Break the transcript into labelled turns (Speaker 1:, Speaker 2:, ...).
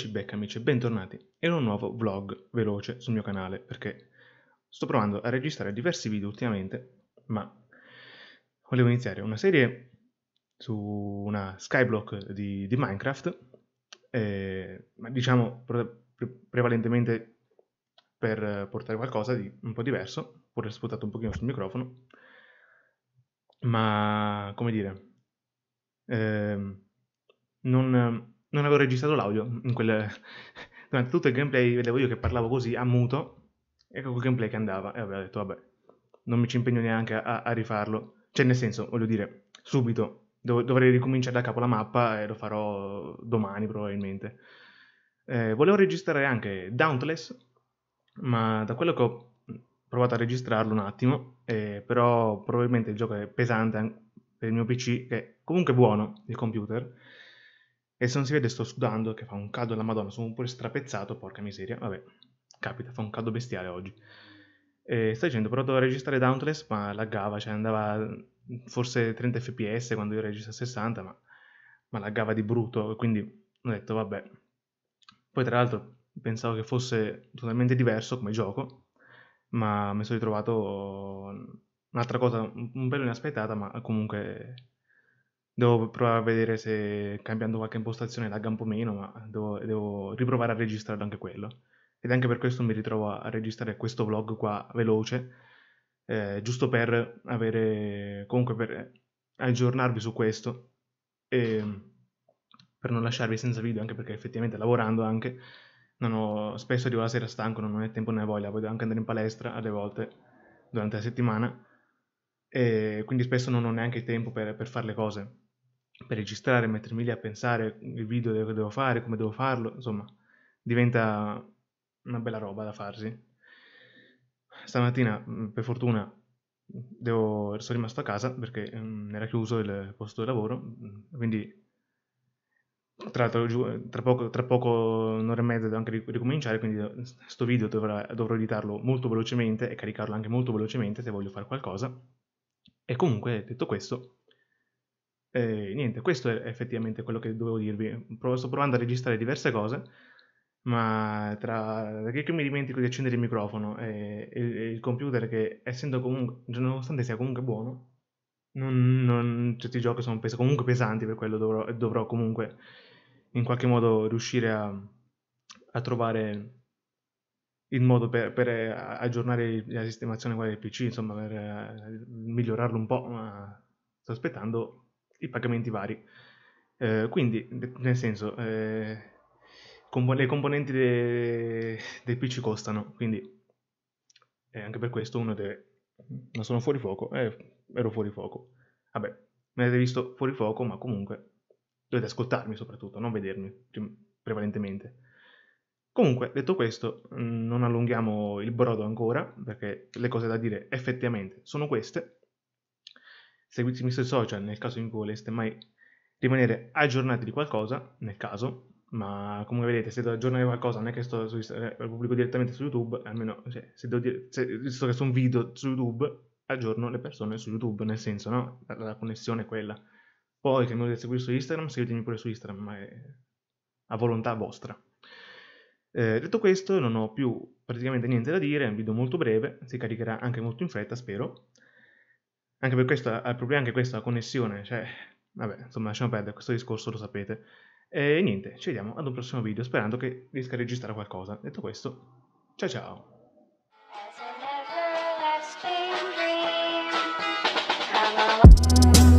Speaker 1: Eccoci back amici, bentornati in un nuovo vlog veloce sul mio canale perché sto provando a registrare diversi video ultimamente ma volevo iniziare una serie su una skyblock di, di Minecraft eh, ma diciamo pre prevalentemente per portare qualcosa di un po' diverso pur sputato un pochino sul microfono ma come dire eh, non non avevo registrato l'audio mm, quel... durante tutto il gameplay vedevo io che parlavo così a muto ecco quel gameplay che andava e avevo detto vabbè non mi ci impegno neanche a, a rifarlo cioè nel senso voglio dire subito Dov- dovrei ricominciare da capo la mappa e lo farò domani probabilmente eh, volevo registrare anche Dauntless ma da quello che ho mm, provato a registrarlo un attimo eh, però probabilmente il gioco è pesante per il mio PC che è comunque buono il computer e se non si vede sto sudando, che fa un caldo alla madonna, sono pure strapezzato, porca miseria. Vabbè, capita, fa un caldo bestiale oggi. E sto dicendo, però dovevo registrare Dauntless, ma laggava, cioè andava forse 30 fps quando io registro a 60, ma, ma laggava di brutto, quindi ho detto vabbè. Poi tra l'altro pensavo che fosse totalmente diverso come gioco, ma mi sono ritrovato un'altra cosa un bello inaspettata, ma comunque Devo provare a vedere se cambiando qualche impostazione lagga un po' meno, ma devo, devo riprovare a registrare anche quello. Ed anche per questo mi ritrovo a registrare questo vlog qua veloce, eh, giusto per avere, comunque per aggiornarvi su questo e per non lasciarvi senza video, anche perché effettivamente lavorando anche, ho, spesso arrivo la sera stanco, non ho tempo né voglia, poi anche andare in palestra alle volte durante la settimana, e quindi spesso non ho neanche tempo per, per fare le cose per registrare, mettermi lì a pensare mm, il video che devo fare, come devo farlo, insomma, diventa una bella roba da farsi. Stamattina, mm, per fortuna, devo, sono rimasto a casa perché um, era chiuso il posto di lavoro, quindi tra tra poco, tra poco un'ora e mezza devo anche ricominciare, quindi questo video dovrà, dovrò editarlo molto velocemente e caricarlo anche molto velocemente se voglio fare qualcosa. E comunque, detto questo, e niente, questo è effettivamente quello che dovevo dirvi. Pro- sto provando a registrare diverse cose, ma tra che mi dimentico di accendere il microfono e, e, e il computer, che essendo comunque, nonostante sia comunque buono, non, non, certi giochi sono pes- comunque pesanti, per quello dovrò, dovrò, comunque in qualche modo riuscire a, a trovare il modo per, per, aggiornare la sistemazione del PC, insomma, per eh, migliorarlo un po', ma sto aspettando i pagamenti vari. Eh, quindi, nel senso, eh, comp- le componenti de- dei PC costano, quindi eh, anche per questo uno deve... Non sono fuori fuoco, eh, ero fuori fuoco. Vabbè, mi avete visto fuori fuoco, ma comunque dovete ascoltarmi soprattutto, non vedermi prevalentemente. Comunque, detto questo, non allunghiamo il brodo ancora, perché le cose da dire effettivamente sono queste seguitemi sui social nel caso in cui voleste mai rimanere aggiornati di qualcosa, nel caso, ma come vedete se devo aggiornare qualcosa non è che sto su, eh, lo pubblico direttamente su YouTube, almeno cioè, se devo dire, visto che sono un video su YouTube, aggiorno le persone su YouTube, nel senso, no? La, la connessione è quella. Poi che mi volete seguire su Instagram, seguitemi pure su Instagram, ma è a volontà vostra. Eh, detto questo, non ho più praticamente niente da dire, è un video molto breve, si caricherà anche molto in fretta, spero. Anche per questo ha eh, problemi anche questa connessione, cioè, vabbè, insomma, lasciamo perdere, questo discorso lo sapete. E niente, ci vediamo ad un prossimo video, sperando che riesca a registrare qualcosa. Detto questo, ciao ciao! Thank you.